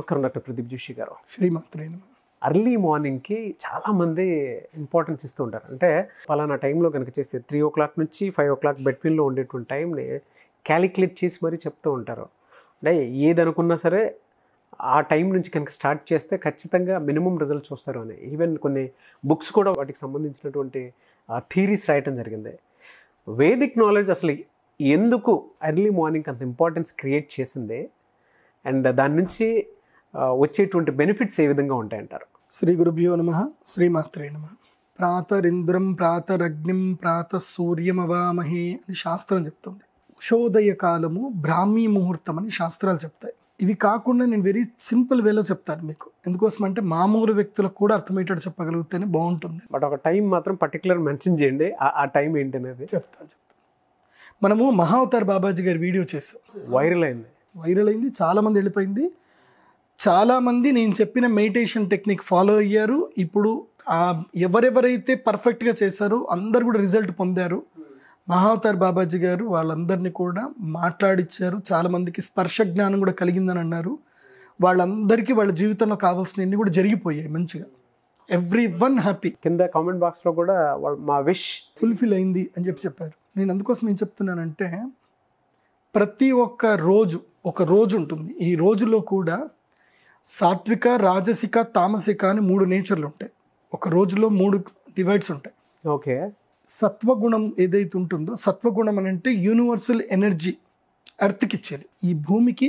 నమస్కారం డాక్టర్ ప్రదీప్ జోషి గారు శ్రీమాత్రేను అర్లీ మార్నింగ్కి చాలామంది ఇంపార్టెన్స్ ఇస్తూ ఉంటారు అంటే పలానా టైంలో కనుక చేస్తే త్రీ ఓ క్లాక్ నుంచి ఫైవ్ ఓ క్లాక్ బెట్వీన్లో ఉండేటువంటి టైంని క్యాలిక్యులేట్ చేసి మరీ చెప్తూ ఉంటారు అంటే అనుకున్నా సరే ఆ టైం నుంచి కనుక స్టార్ట్ చేస్తే ఖచ్చితంగా మినిమం రిజల్ట్ చూస్తారు అని ఈవెన్ కొన్ని బుక్స్ కూడా వాటికి సంబంధించినటువంటి థీరీస్ రాయటం జరిగింది వేదిక్ నాలెడ్జ్ అసలు ఎందుకు ఎర్లీ మార్నింగ్ అంత ఇంపార్టెన్స్ క్రియేట్ చేసింది అండ్ దాని నుంచి వచ్చేటువంటి బెనిఫిట్స్ ఏ విధంగా ఉంటాయంటారు శ్రీ గురుభ్యో నమ శ్రీమాత్రే నమ ప్రాతరింద్రం ప్రాతరగ్నిం సూర్యమవామహే అని శాస్త్రం చెప్తుంది ఉషోదయ కాలము బ్రాహ్మీ ముహూర్తం అని శాస్త్రాలు చెప్తాయి ఇవి కాకుండా నేను వెరీ సింపుల్ వేలో చెప్తాను మీకు ఎందుకోసం అంటే మామూలు వ్యక్తులకు కూడా అర్థమయ్యేటట్టు చెప్పగలిగితేనే బాగుంటుంది బట్ ఒక టైం మాత్రం పర్టికులర్ మెన్షన్ చేయండి ఆ టైం ఏంటి అనేది చెప్తాను చెప్తాను మనము మహావతార్ బాబాజీ గారి వీడియో చేసాం వైరల్ అయింది వైరల్ అయింది చాలామంది వెళ్ళిపోయింది చాలామంది నేను చెప్పిన మెడిటేషన్ టెక్నిక్ ఫాలో అయ్యారు ఇప్పుడు ఎవరెవరైతే పర్ఫెక్ట్గా చేశారో అందరు కూడా రిజల్ట్ పొందారు మహావతార్ బాబాజీ గారు వాళ్ళందరినీ కూడా మాట్లాడిచ్చారు చాలామందికి స్పర్శ జ్ఞానం కూడా కలిగిందని అన్నారు వాళ్ళందరికీ వాళ్ళ జీవితంలో కావాల్సినవన్నీ కూడా జరిగిపోయాయి మంచిగా ఎవ్రీ వన్ హ్యాపీ కింద కామెంట్ బాక్స్లో కూడా మా విష్ ఫుల్ఫిల్ అయింది అని చెప్పి చెప్పారు నేను అందుకోసం ఏం చెప్తున్నానంటే ప్రతి ఒక్క రోజు ఒక రోజు ఉంటుంది ఈ రోజులో కూడా సాత్విక రాజసిక తామసిక అని మూడు నేచర్లు ఉంటాయి ఒక రోజులో మూడు డివైడ్స్ ఉంటాయి ఓకే సత్వగుణం ఏదైతే ఉంటుందో సత్వగుణం అని అంటే యూనివర్సల్ ఎనర్జీ ఎర్త్కి ఇచ్చేది ఈ భూమికి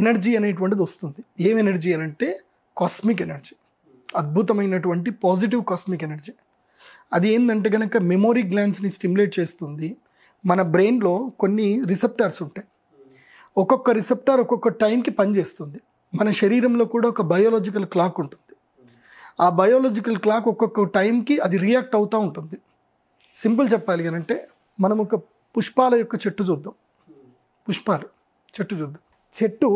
ఎనర్జీ అనేటువంటిది వస్తుంది ఏం ఎనర్జీ అని అంటే కాస్మిక్ ఎనర్జీ అద్భుతమైనటువంటి పాజిటివ్ కాస్మిక్ ఎనర్జీ అది ఏంటంటే కనుక మెమొరీ గ్లాన్స్ని స్టిమ్యులేట్ చేస్తుంది మన బ్రెయిన్లో కొన్ని రిసెప్టార్స్ ఉంటాయి ఒక్కొక్క రిసెప్టార్ ఒక్కొక్క టైంకి పనిచేస్తుంది మన శరీరంలో కూడా ఒక బయోలాజికల్ క్లాక్ ఉంటుంది ఆ బయోలాజికల్ క్లాక్ ఒక్కొక్క టైంకి అది రియాక్ట్ అవుతూ ఉంటుంది సింపుల్ చెప్పాలి అంటే మనం ఒక పుష్పాల యొక్క చెట్టు చూద్దాం పుష్పాలు చెట్టు చూద్దాం చెట్టు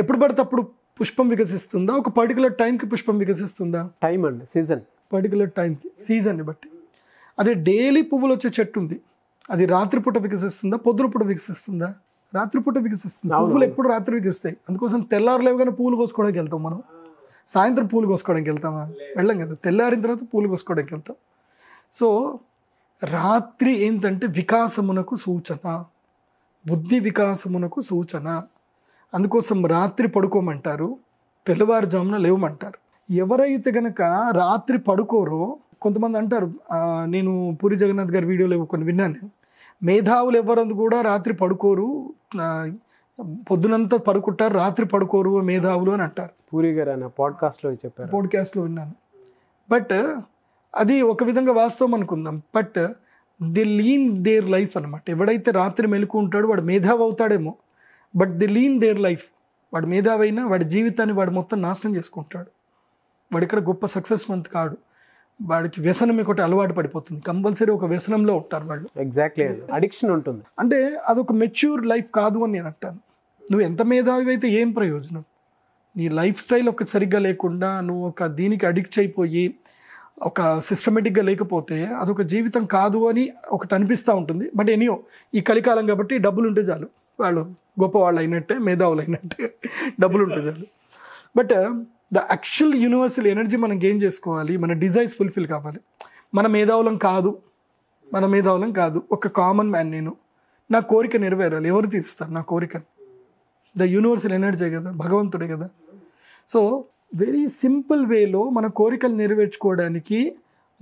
ఎప్పుడు పడితే అప్పుడు పుష్పం వికసిస్తుందా ఒక పర్టికులర్ టైంకి పుష్పం వికసిస్తుందా టైం అండి సీజన్ పర్టికులర్ టైంకి సీజన్ని బట్టి అదే డైలీ పువ్వులు వచ్చే చెట్టు ఉంది అది రాత్రిపూట వికసిస్తుందా పూట వికసిస్తుందా రాత్రిపూట వికసిస్తుంది పువ్వులు ఎప్పుడు రాత్రి వికసిస్తాయి అందుకోసం తెల్లారలేవుగానే పూలు కోసుకోవడానికి వెళ్తాం మనం సాయంత్రం పూలు కోసుకోవడానికి వెళ్తామా వెళ్ళాం కదా తెల్లారిన తర్వాత పూలు కోసుకోవడానికి వెళ్తాం సో రాత్రి ఏంటంటే వికాసమునకు సూచన బుద్ధి వికాసమునకు సూచన అందుకోసం రాత్రి పడుకోమంటారు తెల్లవారుజామున లేవమంటారు ఎవరైతే గనక రాత్రి పడుకోరో కొంతమంది అంటారు నేను పూరి జగన్నాథ్ గారి వీడియోలో కొన్ని విన్నాను మేధావులు ఎవరందు కూడా రాత్రి పడుకోరు పొద్దునంతా పడుకుంటారు రాత్రి పడుకోరు మేధావులు అని అంటారు పూరి గారు అన్న పాడ్కాస్ట్లో చెప్పారు పాడ్కాస్ట్లో విన్నాను బట్ అది ఒక విధంగా వాస్తవం అనుకుందాం but the lean their life అనమాట ఎవడైతే రాత్రి మెలుకు ఉంటాడో వాడు మేధావి అవుతాడేమో but the lean their life వాడు మేధావైనా వాడి జీవితాన్ని వాడు మొత్తం నాశనం చేసుకుంటాడు వాడు ఇక్కడ గొప్ప సక్సెస్ మంత్ కాడు వాడికి వ్యసనం ఒకటి అలవాటు పడిపోతుంది కంపల్సరీ ఒక వ్యసనంలో ఉంటారు వాళ్ళు ఎగ్జాక్ట్లీ అడిక్షన్ ఉంటుంది అంటే అదొక మెచ్యూర్ లైఫ్ కాదు అని నేను అంటాను నువ్వు ఎంత మేధావి అయితే ఏం ప్రయోజనం నీ లైఫ్ స్టైల్ ఒక సరిగ్గా లేకుండా నువ్వు ఒక దీనికి అడిక్ట్ అయిపోయి ఒక సిస్టమేటిక్గా లేకపోతే అదొక జీవితం కాదు అని ఒకటి అనిపిస్తూ ఉంటుంది బట్ ఎనియో ఈ కలికాలం కాబట్టి డబ్బులు ఉంటే చాలు వాళ్ళు గొప్పవాళ్ళు అయినట్టే మేధావులు అయినట్టే డబ్బులు ఉంటే చాలు but the actual universal energy మనం గెయిన్ చేసుకోవాలి మన డిజైర్స్ ఫుల్ఫిల్ కావాలి మన మేధావులం కాదు మన మేధావులం కాదు ఒక కామన్ మ్యాన్ నేను నా కోరిక నెరవేరాలి ఎవరు తీరుస్తారు నా కోరిక ద యూనివర్సల్ ఎనర్జీ కదా భగవంతుడే కదా సో వెరీ సింపుల్ వేలో మన కోరికలు నెరవేర్చుకోవడానికి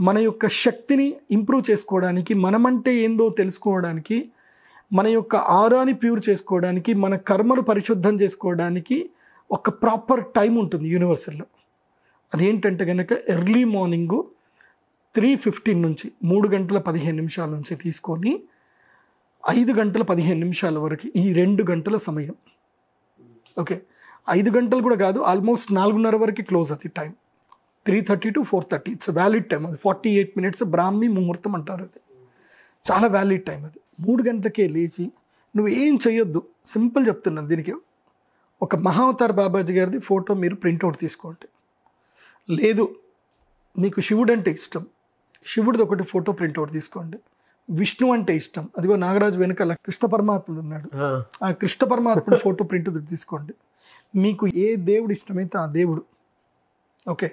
మన యొక్క శక్తిని ఇంప్రూవ్ చేసుకోవడానికి మనమంటే ఏందో తెలుసుకోవడానికి మన యొక్క ఆరాని ప్యూర్ చేసుకోవడానికి మన కర్మను పరిశుద్ధం చేసుకోవడానికి ఒక ప్రాపర్ టైం ఉంటుంది యూనివర్సల్లో అదేంటంటే కనుక ఎర్లీ మార్నింగు త్రీ ఫిఫ్టీన్ నుంచి మూడు గంటల పదిహేను నిమిషాల నుంచి తీసుకొని ఐదు గంటల పదిహేను నిమిషాల వరకు ఈ రెండు గంటల సమయం ఓకే ఐదు గంటలు కూడా కాదు ఆల్మోస్ట్ నాలుగున్నర వరకు క్లోజ్ అది time three thirty to four thirty it's valid time అది ఫార్టీ ఎయిట్ మినిట్స్ బ్రాహ్మీ ముహూర్తం అంటారు అది చాలా వ్యాలిడ్ టైం అది మూడు గంటలకే లేచి నువ్వు ఏం చేయొద్దు సింపుల్ చెప్తున్నాను దీనికి ఒక మహావతార్ బాబాజీ గారిది ఫోటో మీరు ప్రింట్అవుట్ తీసుకోండి లేదు మీకు శివుడు అంటే ఇష్టం శివుడిది ఒకటి ఫోటో ప్రింట్అవుట్ తీసుకోండి విష్ణు అంటే ఇష్టం అదిగో నాగరాజు వెనకాల కృష్ణ పరమాత్ముడు ఉన్నాడు ఆ కృష్ణ పరమాత్ముడు ఫోటో ప్రింట్ తీసుకోండి మీకు ఏ దేవుడు ఇష్టమైతే ఆ దేవుడు ఓకే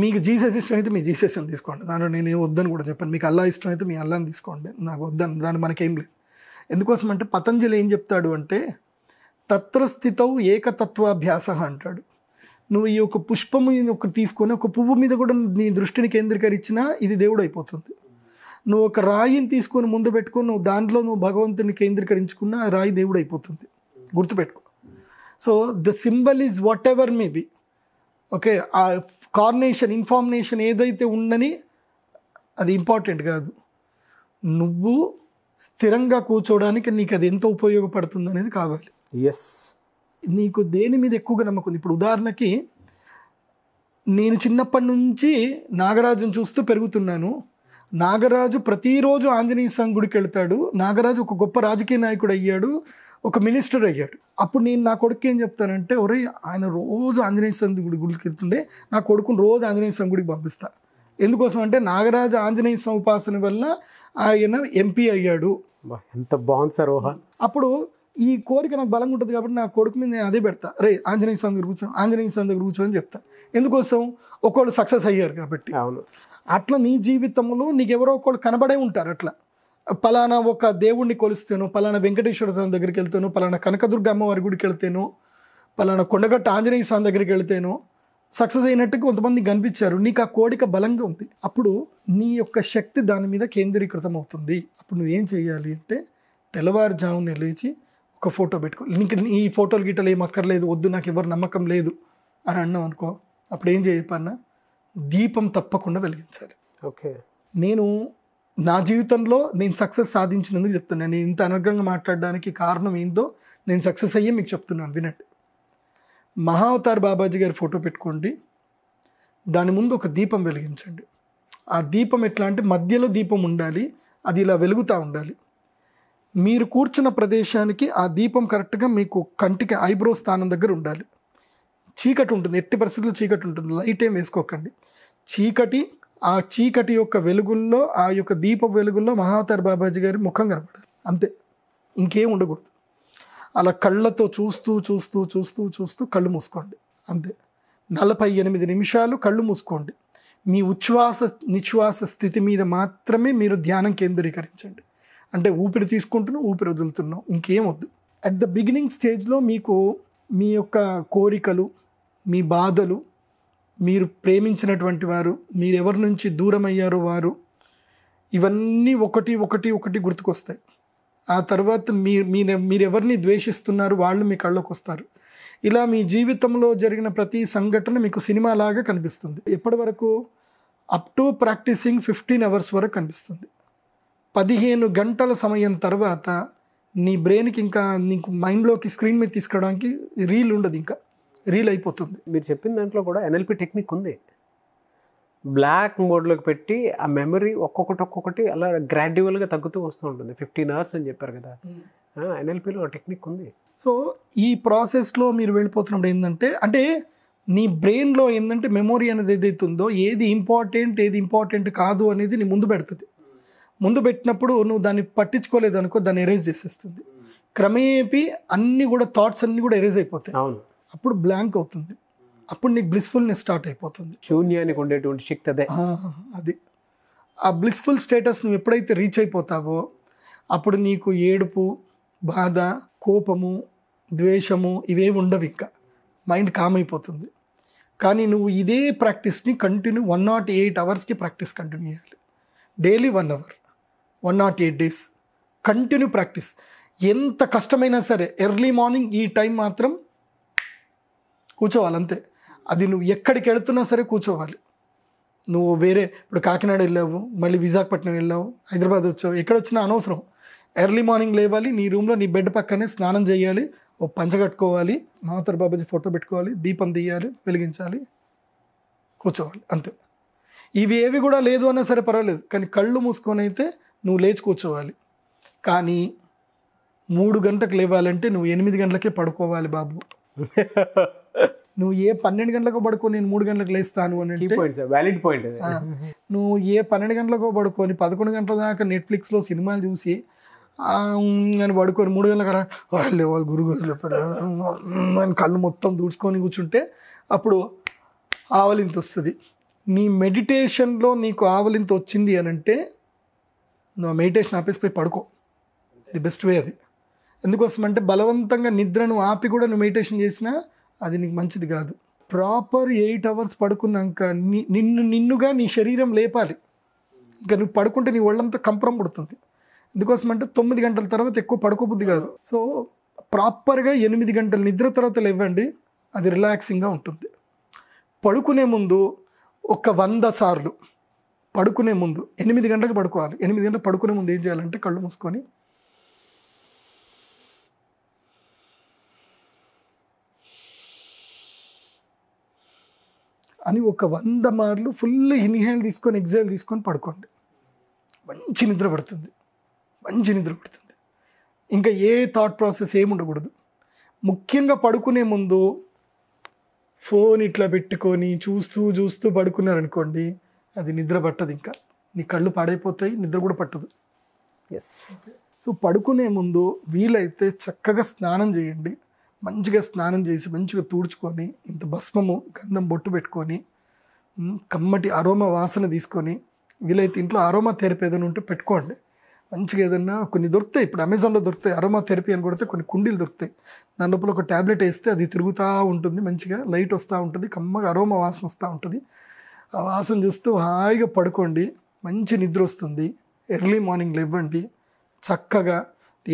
మీకు జీసస్ ఇష్టమైతే మీ అని తీసుకోండి దాంట్లో నేను ఏం వద్దని కూడా చెప్పాను మీకు అల్లా ఇష్టమైతే మీ అల్లాని తీసుకోండి నాకు వద్దని దాన్ని మనకేం లేదు ఎందుకోసం అంటే పతంజలి ఏం చెప్తాడు అంటే తత్రస్థితౌ ఏకతత్వాభ్యాస అంటాడు నువ్వు ఈ యొక్క పుష్పము ఒక తీసుకొని ఒక పువ్వు మీద కూడా నీ దృష్టిని కేంద్రీకరించినా ఇది దేవుడు అయిపోతుంది నువ్వు ఒక రాయిని తీసుకొని ముందు పెట్టుకొని నువ్వు దాంట్లో నువ్వు భగవంతుని కేంద్రీకరించుకున్న రాయి దేవుడు అయిపోతుంది గుర్తుపెట్టుకో so the symbol is whatever may be okay uh carnation information ఏదైతే ఉందని అది ఇంపార్టెంట్ కాదు నువ్వు స్థిరంగా కూర్చోవడానికి నీకు అది ఎంత ఉపయోగపడుతుంది అనేది కావాలి ఎస్ నీకు దేని మీద ఎక్కువగా నమ్మకం ఇప్పుడు ఉదాహరణకి నేను చిన్నప్పటి నుంచి నాగరాజును చూస్తూ పెరుగుతున్నాను నాగరాజు ప్రతిరోజు ఆంజనేయ స్వామి గుడికి వెళ్తాడు నాగరాజు ఒక గొప్ప రాజకీయ నాయకుడు అయ్యాడు ఒక మినిస్టర్ అయ్యాడు అప్పుడు నేను నా కొడుకు ఏం చెప్తానంటే ఒరే ఆయన రోజు ఆంజనేయ స్వామి గుడి గుడికి వెళ్తుండే నా కొడుకుని రోజు ఆంజనేయ స్వామి గుడికి పంపిస్తా ఎందుకోసం అంటే నాగరాజు ఆంజనేయ స్వామి ఉపాసన వల్ల ఆయన ఎంపీ అయ్యాడు ఎంత బాగుంది సార్ అప్పుడు ఈ కోరిక నాకు బలంగా ఉంటుంది కాబట్టి నా కొడుకు మీద నేను అదే పెడతా రే ఆంజనేయ స్వామి దగ్గర కూర్చో ఆంజనేయ స్వామి దగ్గర కూర్చో చెప్తా ఎందుకోసం ఒకళ్ళు సక్సెస్ అయ్యారు కాబట్టి అవును అట్లా నీ జీవితంలో నీకు ఎవరో ఒకళ్ళు కనబడే ఉంటారు అట్లా పలానా ఒక దేవుణ్ణి కొలుస్తాను పలానా వెంకటేశ్వర స్వామి దగ్గరికి వెళ్తాను పలానా కనకదుర్గ అమ్మవారి గుడికి వెళ్తాను పలానా కొండగట్ట ఆంజనేయ స్వామి దగ్గరికి వెళ్తాను సక్సెస్ అయినట్టు కొంతమంది కనిపించారు నీకు ఆ కోడిక బలంగా ఉంది అప్పుడు నీ యొక్క శక్తి దాని మీద కేంద్రీకృతం అవుతుంది అప్పుడు నువ్వేం చేయాలి అంటే తెల్లవారుజామున లేచి ఒక ఫోటో పెట్టుకో ఇంక ఈ ఫోటోలు గిట్టలు ఏం అక్కర్లేదు వద్దు నాకు ఎవరు నమ్మకం లేదు అని అన్నాం అనుకో అప్పుడు ఏం చెప్పన్నా దీపం తప్పకుండా వెలిగించాలి ఓకే నేను నా జీవితంలో నేను సక్సెస్ సాధించినందుకు చెప్తున్నాను నేను ఇంత అనర్గంగా మాట్లాడడానికి కారణం ఏందో నేను సక్సెస్ అయ్యే మీకు చెప్తున్నాను వినండి మహావతార్ బాబాజీ గారి ఫోటో పెట్టుకోండి దాని ముందు ఒక దీపం వెలిగించండి ఆ దీపం ఎట్లా అంటే మధ్యలో దీపం ఉండాలి అది ఇలా వెలుగుతూ ఉండాలి మీరు కూర్చున్న ప్రదేశానికి ఆ దీపం కరెక్ట్గా మీకు కంటికి ఐబ్రో స్థానం దగ్గర ఉండాలి చీకటి ఉంటుంది ఎట్టి పరిస్థితుల్లో చీకటి ఉంటుంది లైట్ ఏం వేసుకోకండి చీకటి ఆ చీకటి యొక్క వెలుగుల్లో ఆ యొక్క దీప వెలుగుల్లో మహాతర్ బాబాజీ గారి ముఖం కనపడాలి అంతే ఇంకేం ఉండకూడదు అలా కళ్ళతో చూస్తూ చూస్తూ చూస్తూ చూస్తూ కళ్ళు మూసుకోండి అంతే నలభై ఎనిమిది నిమిషాలు కళ్ళు మూసుకోండి మీ ఉచ్ఛ్వాస నిశ్వాస స్థితి మీద మాత్రమే మీరు ధ్యానం కేంద్రీకరించండి అంటే ఊపిరి తీసుకుంటున్నాం ఊపిరి వదులుతున్నాం ఇంకేం వద్దు అట్ ద బిగినింగ్ స్టేజ్లో మీకు మీ యొక్క కోరికలు మీ బాధలు మీరు ప్రేమించినటువంటి వారు మీరు ఎవరి నుంచి దూరం అయ్యారో వారు ఇవన్నీ ఒకటి ఒకటి ఒకటి గుర్తుకొస్తాయి ఆ తర్వాత మీ మీరు మీరెవరిని ద్వేషిస్తున్నారు వాళ్ళు మీ కళ్ళకు వస్తారు ఇలా మీ జీవితంలో జరిగిన ప్రతి సంఘటన మీకు సినిమాలాగా కనిపిస్తుంది ఎప్పటి వరకు up to practising fifteen hours వరకు కనిపిస్తుంది పదిహేను గంటల సమయం తర్వాత నీ బ్రెయిన్కి ఇంకా నీకు మైండ్లోకి స్క్రీన్ మీద తీసుకురావడానికి రీల్ ఉండదు ఇంకా రీల్ అయిపోతుంది మీరు చెప్పిన దాంట్లో కూడా ఎన్ఎల్పి టెక్నిక్ ఉంది బ్లాక్ మోడ్లోకి పెట్టి ఆ మెమరీ ఒక్కొక్కటి ఒక్కొక్కటి అలా గ్రాడ్యువల్గా తగ్గుతూ వస్తూ ఉంటుంది ఫిఫ్టీన్ అవర్స్ అని చెప్పారు కదా hmm. ఎన్ఎల్పిలో టెక్నిక్ ఉంది సో ఈ ప్రాసెస్లో మీరు వెళ్ళిపోతున్నప్పుడు ఏంటంటే అంటే నీ బ్రెయిన్లో ఏంటంటే మెమొరీ అనేది ఏదైతే ఉందో ఏది ఇంపార్టెంట్ ఏది ఇంపార్టెంట్ కాదు అనేది నీ ముందు పెడుతుంది ముందు పెట్టినప్పుడు నువ్వు దాన్ని పట్టించుకోలేదు అనుకో దాన్ని ఎరేజ్ చేసేస్తుంది క్రమేపీ అన్నీ కూడా థాట్స్ అన్నీ కూడా ఎరేజ్ అయిపోతాయి అవును అప్పుడు బ్లాంక్ అవుతుంది అప్పుడు నీకు బ్లిస్ఫుల్నెస్ స్టార్ట్ అయిపోతుంది శూన్యానికి ఉండేటువంటి శక్తి అదే అది ఆ బ్లిస్ఫుల్ స్టేటస్ నువ్వు ఎప్పుడైతే రీచ్ అయిపోతావో అప్పుడు నీకు ఏడుపు బాధ కోపము ద్వేషము ఇవే ఉండవు ఇంకా మైండ్ కామ్ అయిపోతుంది కానీ నువ్వు ఇదే ప్రాక్టీస్ని కంటిన్యూ వన్ నాట్ ఎయిట్ అవర్స్కి ప్రాక్టీస్ కంటిన్యూ చేయాలి daily one hour one naught eight days continue practice ఎంత కష్టమైనా సరే ఎర్లీ మార్నింగ్ ఈ టైం మాత్రం కూర్చోవాలి అంతే అది నువ్వు ఎక్కడికి వెళుతున్నా సరే కూర్చోవాలి నువ్వు వేరే ఇప్పుడు కాకినాడ వెళ్ళావు మళ్ళీ విశాఖపట్నం వెళ్ళావు హైదరాబాద్ వచ్చావు ఎక్కడ వచ్చినా అనవసరం ఎర్లీ మార్నింగ్ లేవాలి నీ రూమ్లో నీ బెడ్ పక్కనే స్నానం చేయాలి ఓ పంచ కట్టుకోవాలి మహతర్ బాబాజీ ఫోటో పెట్టుకోవాలి దీపం తీయాలి వెలిగించాలి కూర్చోవాలి అంతే ఇవి ఏవి కూడా లేదు అన్నా సరే పర్వాలేదు కానీ కళ్ళు మూసుకొని అయితే నువ్వు లేచి కూర్చోవాలి కానీ మూడు గంటలకు లేవాలంటే నువ్వు ఎనిమిది గంటలకే పడుకోవాలి బాబు నువ్వు ఏ పన్నెండు గంటలకు పడుకో నేను మూడు గంటలకు లేస్తాను అని వ్యాలిడ్ పాయింట్ నువ్వు ఏ పన్నెండు గంటలకు పడుకొని పదకొండు గంటల దాకా నెట్ఫ్లిక్స్లో సినిమాలు చూసి నేను పడుకొని మూడు గంటలకు వాళ్ళు వాళ్ళు చెప్పారు నేను కళ్ళు మొత్తం దూడ్చుకొని కూర్చుంటే అప్పుడు ఆవలింత వస్తుంది నీ మెడిటేషన్లో నీకు ఆవలింత వచ్చింది అని అంటే మెడిటేషన్ ఆపేసి పోయి పడుకో ది బెస్ట్ వే అది ఎందుకోసం అంటే బలవంతంగా నిద్రను ఆపి కూడా నువ్వు మెడిటేషన్ చేసినా అది నీకు మంచిది కాదు ప్రాపర్ ఎయిట్ అవర్స్ పడుకున్నాక నిన్ను నిన్నుగా నీ శరీరం లేపాలి ఇంకా నువ్వు పడుకుంటే నీ ఒళ్ళంతా కంపరం పుడుతుంది ఎందుకోసం అంటే తొమ్మిది గంటల తర్వాత ఎక్కువ పడుకోబుద్ది కాదు సో ప్రాపర్గా ఎనిమిది గంటల నిద్ర తర్వాత లేవండి అది రిలాక్సింగ్గా ఉంటుంది పడుకునే ముందు ఒక వంద సార్లు పడుకునే ముందు ఎనిమిది గంటలకు పడుకోవాలి ఎనిమిది గంటలకు పడుకునే ముందు ఏం చేయాలంటే కళ్ళు మూసుకొని అని ఒక వంద మార్లు ఫుల్ ఇన్హేల్ తీసుకొని ఎగ్జైల్ తీసుకొని పడుకోండి మంచి నిద్ర పడుతుంది మంచి నిద్ర పడుతుంది ఇంకా ఏ థాట్ ప్రాసెస్ ఏమి ఉండకూడదు ముఖ్యంగా పడుకునే ముందు ఫోన్ ఇట్లా పెట్టుకొని చూస్తూ చూస్తూ పడుకున్నారనుకోండి అది నిద్ర పట్టదు ఇంకా నీ కళ్ళు పాడైపోతాయి నిద్ర కూడా పట్టదు ఎస్ సో పడుకునే ముందు వీలైతే చక్కగా స్నానం చేయండి మంచిగా స్నానం చేసి మంచిగా తూడ్చుకొని ఇంత భస్మము గంధం బొట్టు పెట్టుకొని కమ్మటి అరోమ వాసన తీసుకొని వీలైతే ఇంట్లో అరోమా థెరపీ ఏదైనా ఉంటే పెట్టుకోండి మంచిగా ఏదన్నా కొన్ని దొరుకుతాయి ఇప్పుడు అమెజాన్లో దొరుకుతాయి అరోమా థెరపీ అని కొడితే కొన్ని కుండీలు దొరుకుతాయి దాని లోపల ఒక ట్యాబ్లెట్ వేస్తే అది తిరుగుతూ ఉంటుంది మంచిగా లైట్ వస్తూ ఉంటుంది కమ్మగా అరోమా వాసన వస్తూ ఉంటుంది ఆ వాసన చూస్తూ హాయిగా పడుకోండి మంచి నిద్ర వస్తుంది ఎర్లీ మార్నింగ్ లేవండి చక్కగా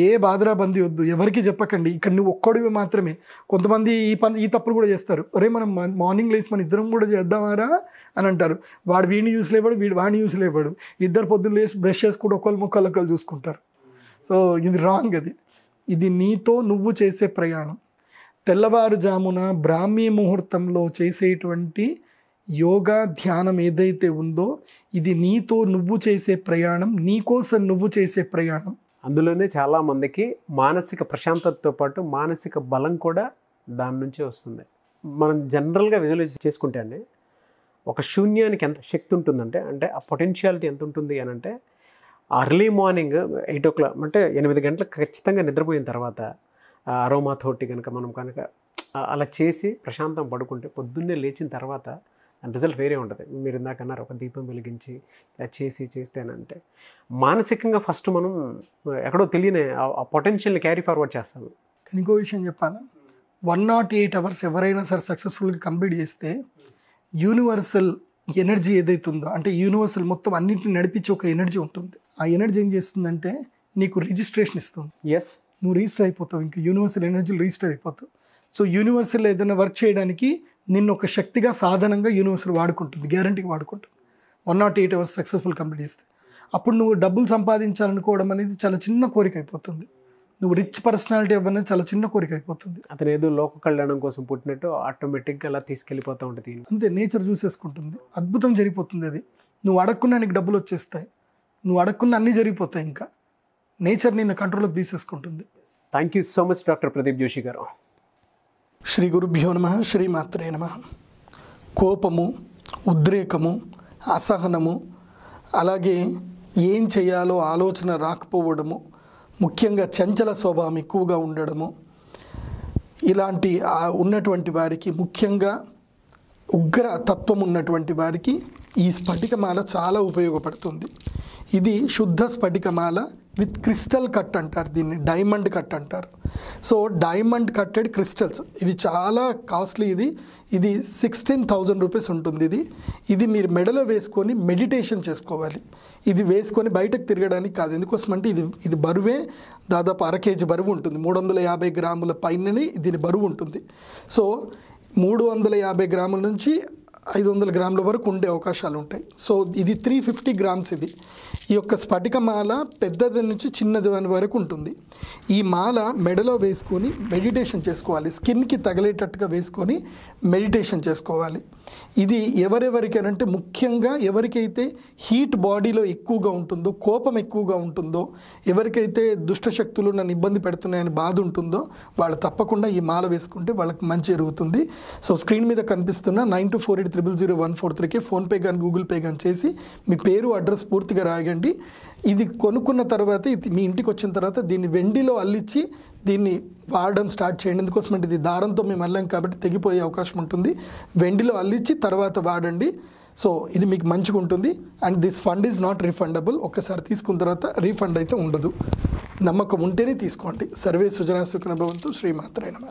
ఏ బాధరాబంది వద్దు ఎవరికి చెప్పకండి ఇక్కడ నువ్వు ఒక్కడివి మాత్రమే కొంతమంది ఈ పని ఈ తప్పులు కూడా చేస్తారు అరే మనం మార్నింగ్ లేచి మన ఇద్దరం కూడా చేద్దామారా అని అంటారు వాడు వీడిని యూస్ లేవాడు వీడు వాడిని యూస్ లేవాడు ఇద్దరు పొద్దున్న లేచి బ్రష్ చేసుకుంటూ ఒకళ్ళు ముక్కలు ఒకళ్ళు చూసుకుంటారు సో ఇది రాంగ్ అది ఇది నీతో నువ్వు చేసే ప్రయాణం తెల్లవారుజామున బ్రాహ్మీ ముహూర్తంలో చేసేటువంటి యోగా ధ్యానం ఏదైతే ఉందో ఇది నీతో నువ్వు చేసే ప్రయాణం నీకోసం నువ్వు చేసే ప్రయాణం అందులోనే చాలామందికి మానసిక ప్రశాంతతతో పాటు మానసిక బలం కూడా దాని నుంచే వస్తుంది మనం జనరల్గా విజువలైజ్ చేసుకుంటే అండి ఒక శూన్యానికి ఎంత శక్తి ఉంటుందంటే అంటే ఆ పొటెన్షియాలిటీ ఎంత ఉంటుంది అని అంటే early morning eight o'clock అంటే ఎనిమిది గంటలకు ఖచ్చితంగా నిద్రపోయిన తర్వాత అరోమాతోటి కనుక మనం కనుక అలా చేసి ప్రశాంతం పడుకుంటే పొద్దున్నే లేచిన తర్వాత అండ్ రిజల్ట్ వేరే ఉంటుంది మీరు ఇందాకన్నారు ఒక దీపం వెలిగించి ఇలా చేసి చేస్తేనంటే మానసికంగా ఫస్ట్ మనం ఎక్కడో తెలియని ఆ పొటెన్షియల్ని క్యారీ ఫార్వర్డ్ చేస్తాము కానీ ఇంకో విషయం చెప్పాలా వన్ నాట్ ఎయిట్ అవర్స్ ఎవరైనా సరే సక్సెస్ఫుల్గా కంప్లీట్ చేస్తే యూనివర్సల్ ఎనర్జీ ఏదైతే ఉందో అంటే యూనివర్సల్ మొత్తం అన్నింటిని నడిపించి ఒక ఎనర్జీ ఉంటుంది ఆ ఎనర్జీ ఏం చేస్తుందంటే నీకు రిజిస్ట్రేషన్ ఇస్తుంది ఎస్ నువ్వు రిజిస్టర్ అయిపోతావు ఇంకా యూనివర్సల్ ఎనర్జీలు రిజిస్టర్ అయిపోతావు సో యూనివర్సల్ ఏదైనా వర్క్ చేయడానికి నిన్ను ఒక శక్తిగా సాధనంగా యూనివర్సల్ వాడుకుంటుంది గ్యారంటీ వాడుకుంటుంది one naught eight hours successful complete చేస్తే అప్పుడు నువ్వు డబ్బులు సంపాదించాలనుకోవడం అనేది చాలా చిన్న కోరిక అయిపోతుంది నువ్వు రిచ్ పర్సనాలిటీ అవ్వనేది చాలా చిన్న కోరిక అయిపోతుంది అతను ఏదో లోక కళ్యాణం కోసం పుట్టినట్టు ఆటోమేటిక్గా అలా తీసుకెళ్ళిపోతూ ఉంటుంది అంతే నేచర్ చూసేసుకుంటుంది అద్భుతం జరిగిపోతుంది అది నువ్వు అడగకుండా నీకు డబ్బులు వచ్చేస్తాయి నువ్వు అడగకుండా అన్నీ జరిగిపోతాయి ఇంకా నేచర్ నిన్ను కంట్రోల్లోకి తీసేసుకుంటుంది thank you so much doctor Pradeep Joshi గారు శ్రీ గురుభ్యో నమ శ్రీమాత్రే నమ కోపము ఉద్రేకము అసహనము అలాగే ఏం చేయాలో ఆలోచన రాకపోవడము ముఖ్యంగా చంచల స్వభావం ఎక్కువగా ఉండడము ఇలాంటి ఉన్నటువంటి వారికి ముఖ్యంగా ఉగ్ర తత్వం ఉన్నటువంటి వారికి ఈ స్ఫటికమాల చాలా ఉపయోగపడుతుంది ఇది శుద్ధ స్ఫటికమాల విత్ క్రిస్టల్ కట్ అంటారు దీన్ని డైమండ్ కట్ అంటారు సో డైమండ్ కట్టెడ్ క్రిస్టల్స్ ఇవి చాలా కాస్ట్లీ ఇది ఇది సిక్స్టీన్ థౌజండ్ రూపీస్ ఉంటుంది ఇది ఇది మీరు మెడలో వేసుకొని మెడిటేషన్ చేసుకోవాలి ఇది వేసుకొని బయటకు తిరగడానికి కాదు ఎందుకోసం అంటే ఇది ఇది బరువే దాదాపు అర కేజీ బరువు ఉంటుంది మూడు వందల యాభై గ్రాముల పైనని దీని బరువు ఉంటుంది సో మూడు వందల యాభై గ్రాముల నుంచి ఐదు వందల గ్రాముల వరకు ఉండే అవకాశాలు ఉంటాయి సో ఇది త్రీ ఫిఫ్టీ గ్రామ్స్ ఇది ఈ యొక్క స్ఫటిక మాల పెద్దది నుంచి చిన్నది వరకు ఉంటుంది ఈ మాల మెడలో వేసుకొని మెడిటేషన్ చేసుకోవాలి స్కిన్కి తగిలేటట్టుగా వేసుకొని మెడిటేషన్ చేసుకోవాలి ఇది ఎవరెవరికనంటే ముఖ్యంగా ఎవరికైతే హీట్ బాడీలో ఎక్కువగా ఉంటుందో కోపం ఎక్కువగా ఉంటుందో ఎవరికైతే దుష్టశక్తులు నన్ను ఇబ్బంది పెడుతున్నాయని బాధ ఉంటుందో వాళ్ళు తప్పకుండా ఈ మాల వేసుకుంటే వాళ్ళకి మంచి జరుగుతుంది సో స్క్రీన్ మీద కనిపిస్తున్న nine two four eight triple zero one four త్రీకి ఫోన్పే కానీ గూగుల్ పే కానీ చేసి మీ పేరు అడ్రస్ పూర్తిగా రాయగండి ఇది కొనుక్కున్న తర్వాత ఇది మీ ఇంటికి వచ్చిన తర్వాత దీన్ని వెండిలో అల్లిచ్చి దీన్ని వాడడం స్టార్ట్ చేయండి ఎందుకోసం అంటే ఇది దారంతో మేము వెళ్ళాం కాబట్టి తెగిపోయే అవకాశం ఉంటుంది వెండిలో అల్లిచ్చి తర్వాత వాడండి సో ఇది మీకు మంచిగా ఉంటుంది and this fund is not refundable ఒక్కసారి తీసుకున్న తర్వాత రీఫండ్ అయితే ఉండదు నమ్మకం ఉంటేనే తీసుకోండి సర్వే సుజనా సుఖనభవంతు శ్రీమాత్రైన